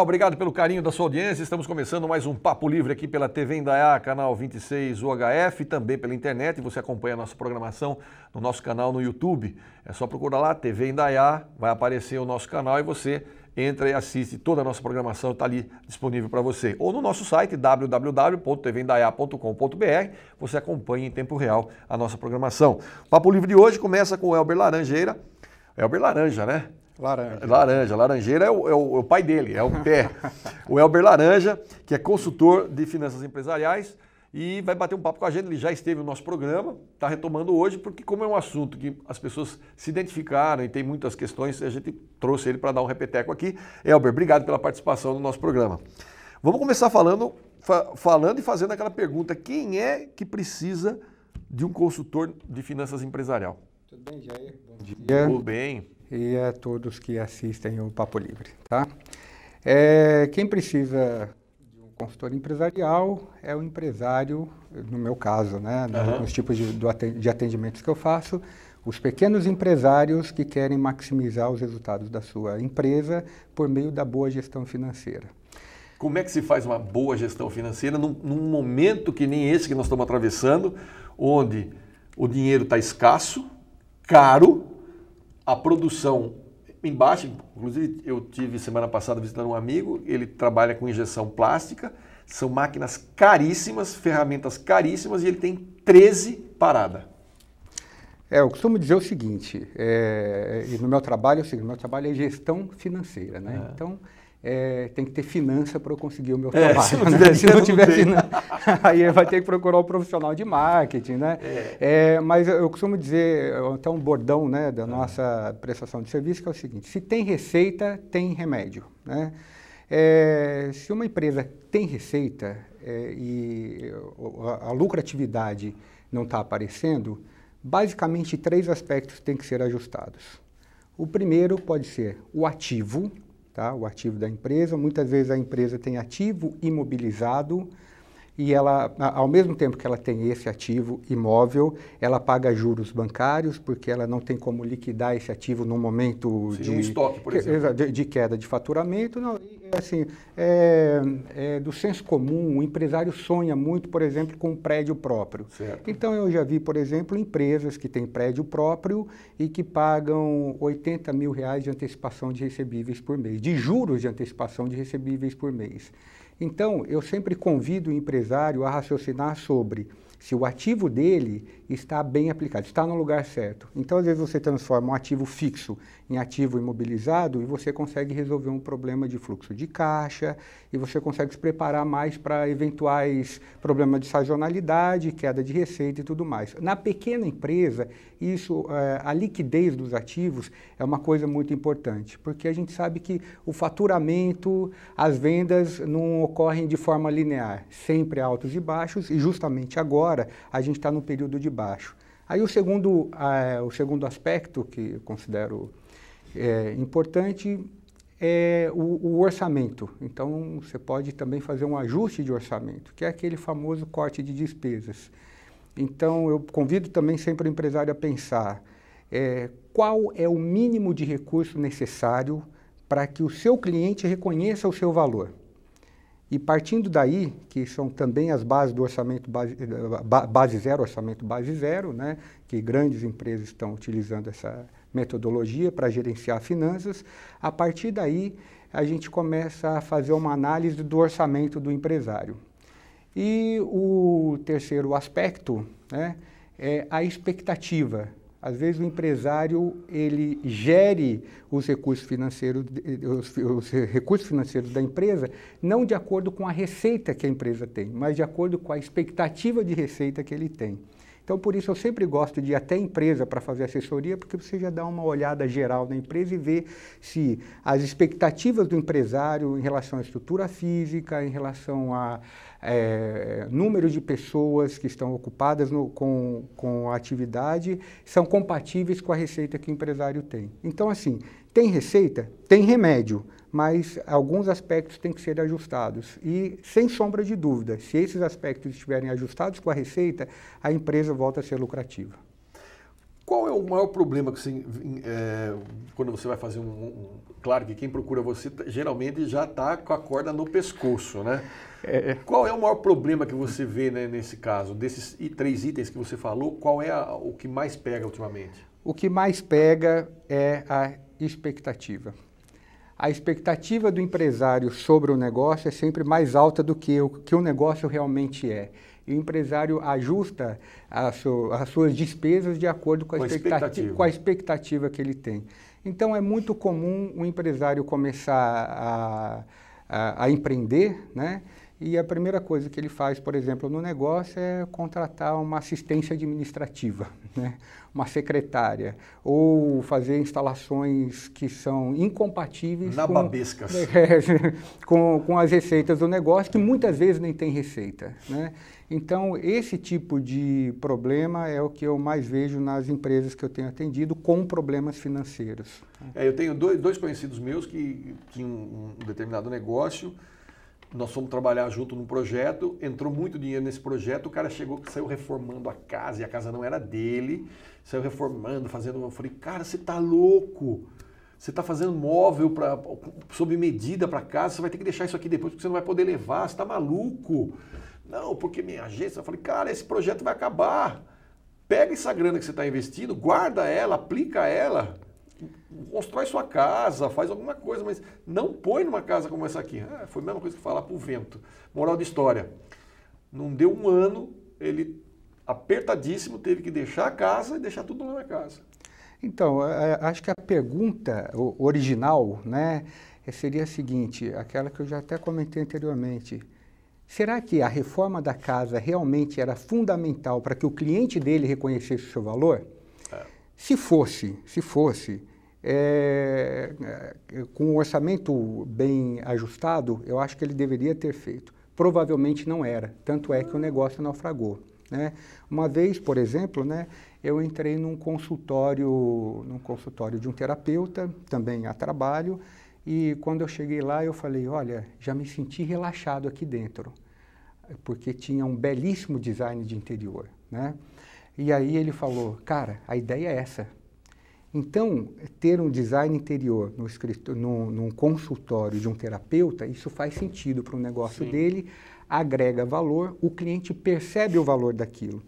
Legal, obrigado pelo carinho da sua audiência. Estamos começando mais um Papo Livre aqui pela TV Indaiá, canal 26 UHF, também pela internet. Você acompanha a nossa programação no nosso canal no YouTube. É só procurar lá, TV Indaiá, vai aparecer o nosso canal e você entra e assiste toda a nossa programação, está ali disponível para você. Ou no nosso site www.tvindaiá.com.br. você acompanha em tempo real a nossa programação. O Papo Livre de hoje começa com o Elber Laranjeira. Elber Laranja, né? Laranja. Laranja. Laranjeira é o, é o, é o pai dele, é o pé. o Elber Laranja, que é consultor de finanças empresariais e vai bater um papo com a gente. Ele já esteve no nosso programa, está retomando hoje, porque como é um assunto que as pessoas se identificaram e tem muitas questões, a gente trouxe ele para dar um repeteco aqui. Elber, obrigado pela participação no nosso programa. Vamos começar falando, fa falando e fazendo aquela pergunta: quem é que precisa de um consultor de finanças empresarial? Tudo bem, Jair? Bom dia. Tudo bem e a todos que assistem o Papo Livre. Tá? É, quem precisa de um consultor empresarial é o empresário, no meu caso, né, uhum. nos tipos de, de atendimentos que eu faço, os pequenos empresários que querem maximizar os resultados da sua empresa por meio da boa gestão financeira. Como é que se faz uma boa gestão financeira num, num momento que nem esse que nós estamos atravessando, onde o dinheiro está escasso, caro a produção embaixo, inclusive eu tive semana passada visitando um amigo, ele trabalha com injeção plástica, são máquinas caríssimas, ferramentas caríssimas e ele tem 13 parada. É, eu costumo dizer o seguinte, é, no meu trabalho é o seguinte, meu trabalho é gestão financeira, né? É. Então, é, tem que ter finança para eu conseguir o meu é, trabalho. Se né? não tiver, se não tiver finança, aí vai ter que procurar um profissional de marketing, né? É. é mas eu costumo dizer, é, até um bordão né, da ah. nossa prestação de serviço, que é o seguinte, se tem receita, tem remédio, né? É, se uma empresa tem receita e a, a lucratividade não está aparecendo, basicamente três aspectos têm que ser ajustados. O primeiro pode ser o ativo, tá? o ativo da empresa. Muitas vezes a empresa tem ativo imobilizado, e ela, ao mesmo tempo que ela tem esse ativo imóvel, ela paga juros bancários, porque ela não tem como liquidar esse ativo num momento Sim, de, um estoque, por exemplo. De, de queda de faturamento. Não, é assim, é, é, do senso comum, o empresário sonha muito, por exemplo, com um prédio próprio. Certo. Então, eu já vi, por exemplo, empresas que têm prédio próprio e que pagam 80 mil reais de antecipação de recebíveis por mês, de juros de antecipação de recebíveis por mês. Então, eu sempre convido o empresário a raciocinar sobre se o ativo dele está bem aplicado, está no lugar certo. Então, às vezes, você transforma um ativo fixo em ativo imobilizado e você consegue resolver um problema de fluxo de caixa e você consegue se preparar mais para eventuais problemas de sazonalidade, queda de receita e tudo mais. Na pequena empresa, isso, eh, a liquidez dos ativos é uma coisa muito importante, porque a gente sabe que o faturamento, as vendas não ocorrem de forma linear, sempre altos e baixos, e justamente agora agora, a gente está no período de baixo. Aí o segundo, o segundo aspecto que eu considero é, importante é o, o, orçamento. Então, você pode também fazer um ajuste de orçamento, que é aquele famoso corte de despesas. Então, eu convido também sempre o empresário a pensar é, qual é o mínimo de recurso necessário para que o seu cliente reconheça o seu valor. E partindo daí, que são também as bases do orçamento base, base zero, orçamento base zero, né, que grandes empresas estão utilizando essa metodologia para gerenciar finanças, a partir daí a gente começa a fazer uma análise do orçamento do empresário. E o terceiro aspecto né, é a expectativa às vezes o empresário ele gere os recursos financeiros, os, os, recursos financeiros da empresa não de acordo com a receita que a empresa tem, mas de acordo com a expectativa de receita que ele tem. Então por isso eu sempre gosto de ir até a empresa para fazer assessoria, porque você já dá uma olhada geral na empresa e vê se as expectativas do empresário em relação à estrutura física, em relação a é, número de pessoas que estão ocupadas no, com, com a atividade são compatíveis com a receita que o empresário tem. Então, assim, tem receita, tem remédio, mas alguns aspectos têm que ser ajustados. E, sem sombra de dúvida, se esses aspectos estiverem ajustados com a receita, a empresa volta a ser lucrativa. Qual é o maior problema que você, é, quando você vai fazer um, um, Claro que quem procura você tá, geralmente já está com a corda no pescoço, né? É, é. Qual é o maior problema que você vê né, nesse caso? Desses três itens que você falou, qual é a, o que mais pega ultimamente? O que mais pega é a expectativa. A expectativa do empresário sobre o negócio é sempre mais alta do que o que o negócio realmente é e o empresário ajusta seu, as suas despesas de acordo com a, com, expectativa, com a expectativa que ele tem. Então, é muito comum o empresário começar a, a, a empreender, né? E a primeira coisa que ele faz, por exemplo, no negócio é contratar uma assistência administrativa, né? uma secretária, ou fazer instalações que são incompatíveis com, é, com, com, as receitas do negócio, que muitas vezes nem tem receita. Né? Então, esse tipo de problema é o que eu mais vejo nas empresas que eu tenho atendido com problemas financeiros. É, eu tenho dois, dois conhecidos meus que tinham um determinado negócio nós fomos trabalhar junto num projeto, entrou muito dinheiro nesse projeto, o cara chegou, saiu reformando a casa, e a casa não era dele, saiu reformando, fazendo. Eu falei, cara, você tá louco! Você está fazendo móvel pra, sob medida para casa, você vai ter que deixar isso aqui depois, porque você não vai poder levar, você está maluco. Não, porque minha agência. Eu falei, cara, esse projeto vai acabar. Pega essa grana que você está investindo, guarda ela, aplica ela constrói sua casa, faz alguma coisa, mas não põe numa casa como essa aqui. Ah, foi a mesma coisa que falar para o vento. Moral de história. Não deu um ano, ele apertadíssimo teve que deixar a casa e deixar tudo lá na casa. Então, acho que a pergunta original, né, é, seria a seguinte, aquela que eu já até comentei anteriormente. Será que a reforma da casa realmente era fundamental para que o cliente dele reconhecesse o seu valor? É. Se fosse, se fosse, é, é, com um orçamento bem ajustado, eu acho que ele deveria ter feito. Provavelmente não era, tanto é que o negócio naufragou. Né? Uma vez, por exemplo, né, eu entrei num consultório, num consultório de um terapeuta, também a trabalho, e quando eu cheguei lá eu falei, olha, já me senti relaxado aqui dentro, porque tinha um belíssimo design de interior, né? E aí ele falou, cara, a ideia é essa, então, ter um design interior no escritor, num, num consultório de um terapeuta, isso faz sentido para o negócio Sim. dele, agrega valor, o cliente percebe o valor daquilo.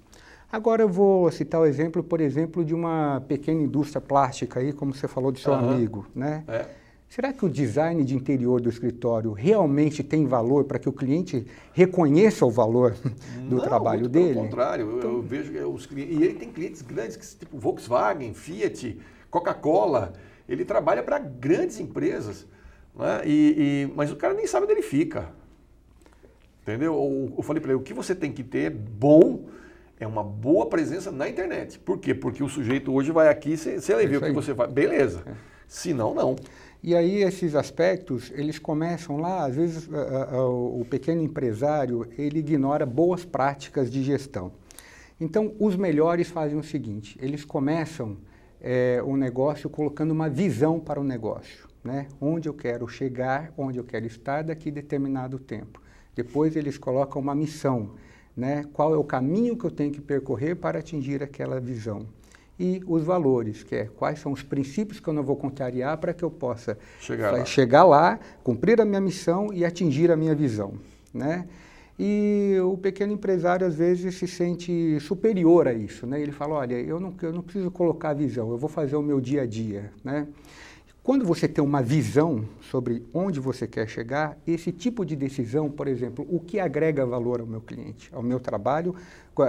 Agora eu vou citar o exemplo, por exemplo, de uma pequena indústria plástica aí, como você falou do seu uhum. amigo, né? É Será que o design de interior do escritório realmente tem valor para que o cliente reconheça o valor do Não, trabalho muito dele? Pelo contrário, então... eu, vejo os clientes. E ele tem clientes grandes, tipo Volkswagen, Fiat, Coca-Cola. Ele trabalha para grandes empresas. Né? E, e, mas o cara nem sabe onde ele fica. Entendeu? Eu falei para ele: o que você tem que ter bom é uma boa presença na internet. Por quê? Porque o sujeito hoje vai aqui, é você, você vê o que você faz. Beleza. É. Se não, não. E aí esses aspectos, eles começam lá, às vezes o pequeno empresário, ele ignora boas práticas de gestão. Então, os melhores fazem o seguinte, eles começam é, o negócio colocando uma visão para o negócio, né? Onde eu quero chegar, onde eu quero estar daqui a determinado tempo. Depois eles colocam uma missão, né? Qual é o caminho que eu tenho que percorrer para atingir aquela visão e os valores, que é quais são os princípios que eu não vou contrariar para que eu possa chegar lá. chegar lá, cumprir a minha missão e atingir a minha visão, né? E o pequeno empresário às vezes se sente superior a isso, né? Ele fala, olha, eu não, eu não preciso colocar a visão, eu vou fazer o meu dia a dia, né? Quando você tem uma visão sobre onde você quer chegar, esse tipo de decisão, por exemplo, o que agrega valor ao meu cliente, ao meu trabalho,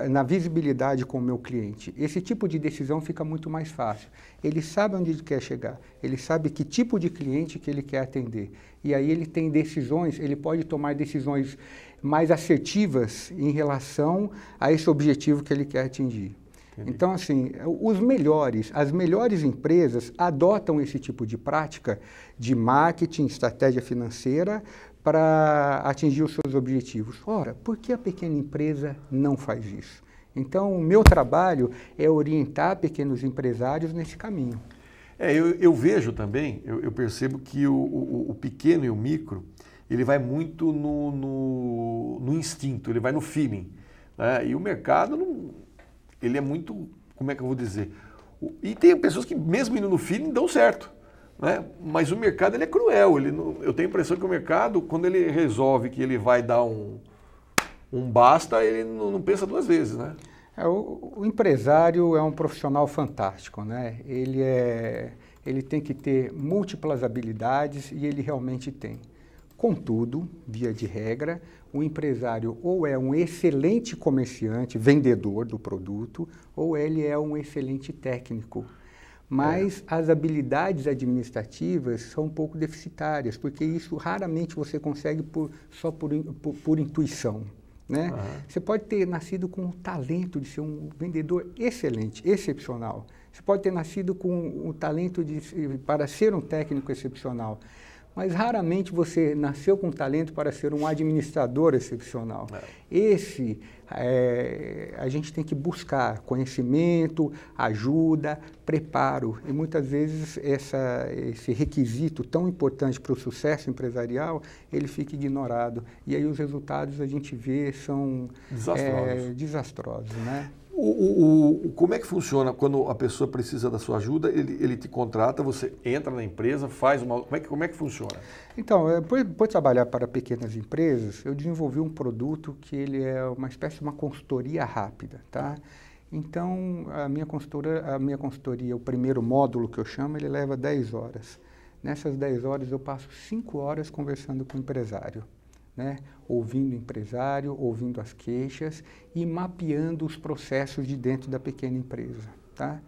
na visibilidade com o meu cliente, esse tipo de decisão fica muito mais fácil. Ele sabe onde ele quer chegar, ele sabe que tipo de cliente que ele quer atender. E aí ele tem decisões, ele pode tomar decisões mais assertivas em relação a esse objetivo que ele quer atingir. Então, assim, os melhores, as melhores empresas adotam esse tipo de prática de marketing, estratégia financeira para atingir os seus objetivos. Ora, por que a pequena empresa não faz isso? Então, o meu trabalho é orientar pequenos empresários nesse caminho. É, eu, eu vejo também, eu, eu percebo que o, o, o, pequeno e o micro, ele vai muito no, no, no instinto, ele vai no feeling. Né? E o mercado não, ele é muito, como é que eu vou dizer? E tem pessoas que, mesmo indo no feeling, dão certo. Né? Mas o mercado ele é cruel. Ele não, eu tenho a impressão que o mercado, quando ele resolve que ele vai dar um, um basta, ele não, não pensa duas vezes. Né? É, o, o, empresário é um profissional fantástico. Né? Ele, é, ele tem que ter múltiplas habilidades e ele realmente tem. Contudo, via de regra, o empresário ou é um excelente comerciante, vendedor do produto, ou ele é um excelente técnico. Mas é. as habilidades administrativas são um pouco deficitárias, porque isso raramente você consegue por, só por, por, por intuição. Né? Uhum. Você pode ter nascido com o talento de ser um vendedor excelente, excepcional. Você pode ter nascido com o talento de, para ser um técnico excepcional mas raramente você nasceu com talento para ser um administrador excepcional. É. Esse é, a gente tem que buscar conhecimento, ajuda, preparo e muitas vezes essa, esse requisito tão importante para o sucesso empresarial ele fica ignorado e aí os resultados a gente vê são desastrosos, é, desastrosos né? O, o, o, como é que funciona quando a pessoa precisa da sua ajuda? Ele, ele te contrata, você entra na empresa, faz uma. Como é que, como é que funciona? Então, depois é, de trabalhar para pequenas empresas, eu desenvolvi um produto que ele é uma espécie de uma consultoria rápida, tá? Então, a minha consultora, a minha consultoria o primeiro módulo que eu chamo, ele leva 10 horas. Nessas 10 horas, eu passo 5 horas conversando com o empresário né? ouvindo o empresário, ouvindo as queixas e mapeando os processos de dentro da pequena empresa. Tá?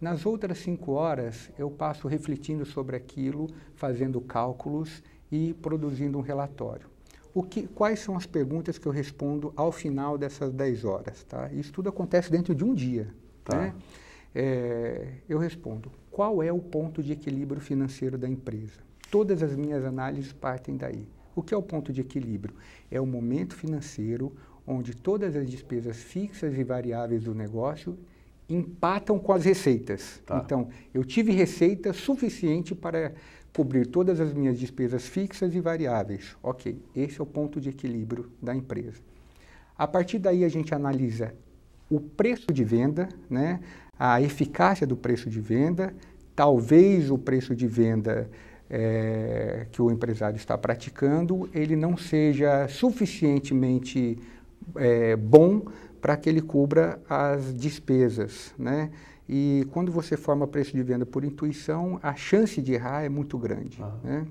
Nas outras cinco horas, eu passo refletindo sobre aquilo, fazendo cálculos e produzindo um relatório. O que, quais são as perguntas que eu respondo ao final dessas 10 horas? Tá? Isso tudo acontece dentro de um dia. Tá. Né? É, eu respondo: qual é o ponto de equilíbrio financeiro da empresa? Todas as minhas análises partem daí. O que é o ponto de equilíbrio? É o momento financeiro onde todas as despesas fixas e variáveis do negócio empatam com as receitas. Tá. Então, eu tive receita suficiente para cobrir todas as minhas despesas fixas e variáveis. Ok, esse é o ponto de equilíbrio da empresa. A partir daí, a gente analisa o preço de venda, né? a eficácia do preço de venda, talvez o preço de venda é, que o empresário está praticando, ele não seja suficientemente é, bom para que ele cubra as despesas, né? E quando você forma preço de venda por intuição, a chance de errar é muito grande, ah. né?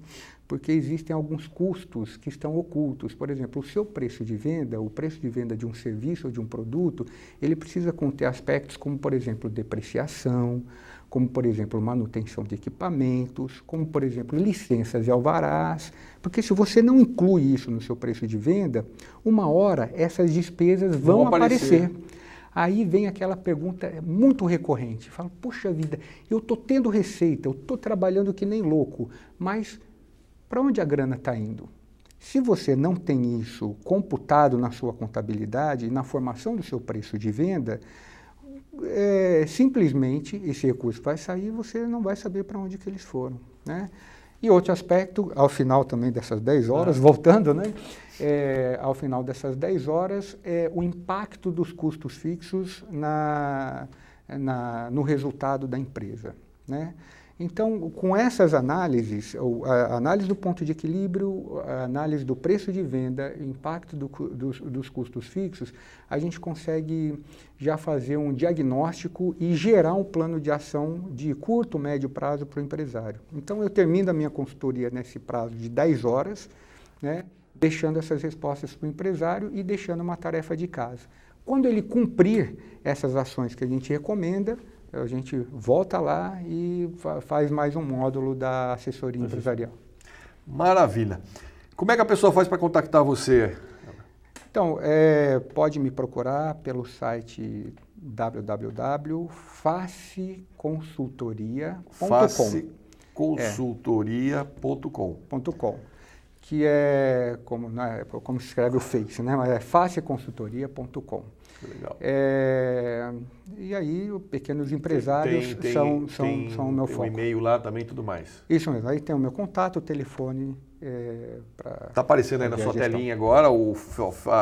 Porque existem alguns custos que estão ocultos. Por exemplo, o seu preço de venda, o preço de venda de um serviço ou de um produto, ele precisa conter aspectos como, por exemplo, depreciação, como, por exemplo, manutenção de equipamentos, como, por exemplo, licenças e alvarás, porque se você não inclui isso no seu preço de venda, uma hora essas despesas vão, vão aparecer. aparecer. Aí vem aquela pergunta é muito recorrente. Fala, puxa vida, eu estou tendo receita, eu estou trabalhando que nem louco, mas para onde a grana está indo? Se você não tem isso computado na sua contabilidade e na formação do seu preço de venda, é, simplesmente esse recurso vai sair e você não vai saber para onde que eles foram. Né? E outro aspecto, ao final também dessas 10 horas, ah. voltando, né? É, ao final dessas 10 horas, é o impacto dos custos fixos na, na, no resultado da empresa. Né? Então, com essas análises, ou, a análise do ponto de equilíbrio, a análise do preço de venda, impacto do, dos, dos custos fixos, a gente consegue já fazer um diagnóstico e gerar um plano de ação de curto, médio prazo para o empresário. Então, eu termino a minha consultoria nesse prazo de 10 horas, né, deixando essas respostas para o empresário e deixando uma tarefa de casa. Quando ele cumprir essas ações que a gente recomenda, a gente volta lá e fa faz mais um módulo da assessoria uhum. empresarial. Maravilha. Como é que a pessoa faz para contactar você? Então, é, pode me procurar pelo site www.faceconsultoria.com faceconsultoria.com é, que é como, né, como se escreve o Face, né? Mas é faceconsultoria.com. Legal. É, e aí, os pequenos empresários tem, tem, são, são, tem são o meu foco. Tem um e-mail lá também e tudo mais. Isso mesmo. Aí tem o meu contato, o telefone. É, Está aparecendo aí na sua gestão. telinha agora o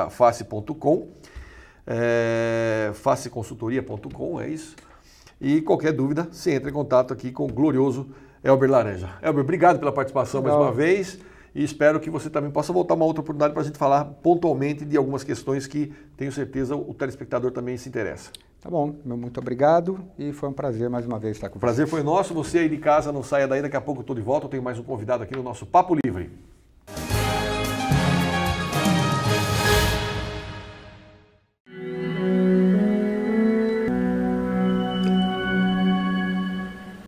face.com, é, faceconsultoria.com, é isso? E qualquer dúvida, você entra em contato aqui com o glorioso Elber Laranja. Elber, obrigado pela participação Legal. mais uma vez e espero que você também possa voltar uma outra oportunidade para a gente falar pontualmente de algumas questões que tenho certeza o telespectador também se interessa. Tá bom, muito obrigado e foi um prazer mais uma vez estar com você. O prazer foi nosso, você aí de casa não saia daí, daqui a pouco eu estou de volta, eu tenho mais um convidado aqui no nosso Papo Livre.